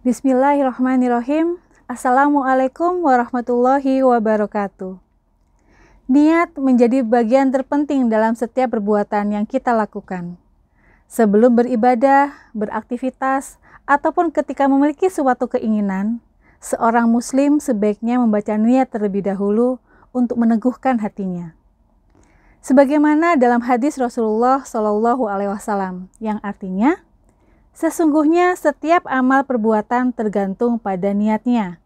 Bismillahirrahmanirrahim. Assalamualaikum warahmatullahi wabarakatuh. Niat menjadi bagian terpenting dalam setiap perbuatan yang kita lakukan. Sebelum beribadah, beraktivitas, ataupun ketika memiliki suatu keinginan, seorang muslim sebaiknya membaca niat terlebih dahulu untuk meneguhkan hatinya. Sebagaimana dalam hadis Rasulullah Shallallahu alaihi wasallam yang artinya Sesungguhnya setiap amal perbuatan tergantung pada niatnya.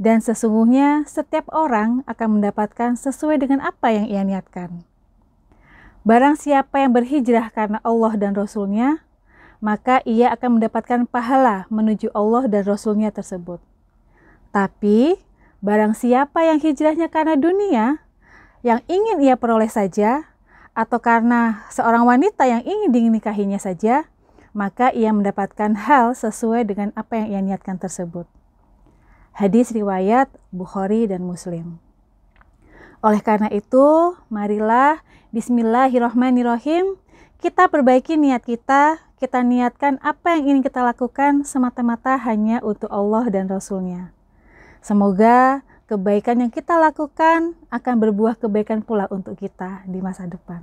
Dan sesungguhnya setiap orang akan mendapatkan sesuai dengan apa yang ia niatkan. Barang siapa yang berhijrah karena Allah dan Rasulnya, maka ia akan mendapatkan pahala menuju Allah dan Rasulnya tersebut. Tapi, barang siapa yang hijrahnya karena dunia, yang ingin ia peroleh saja, atau karena seorang wanita yang ingin dinikahinya saja, maka ia mendapatkan hal sesuai dengan apa yang ia niatkan tersebut. Hadis riwayat Bukhari dan Muslim. Oleh karena itu, marilah bismillahirrahmanirrahim kita perbaiki niat kita, kita niatkan apa yang ingin kita lakukan semata-mata hanya untuk Allah dan Rasulnya. Semoga kebaikan yang kita lakukan akan berbuah kebaikan pula untuk kita di masa depan.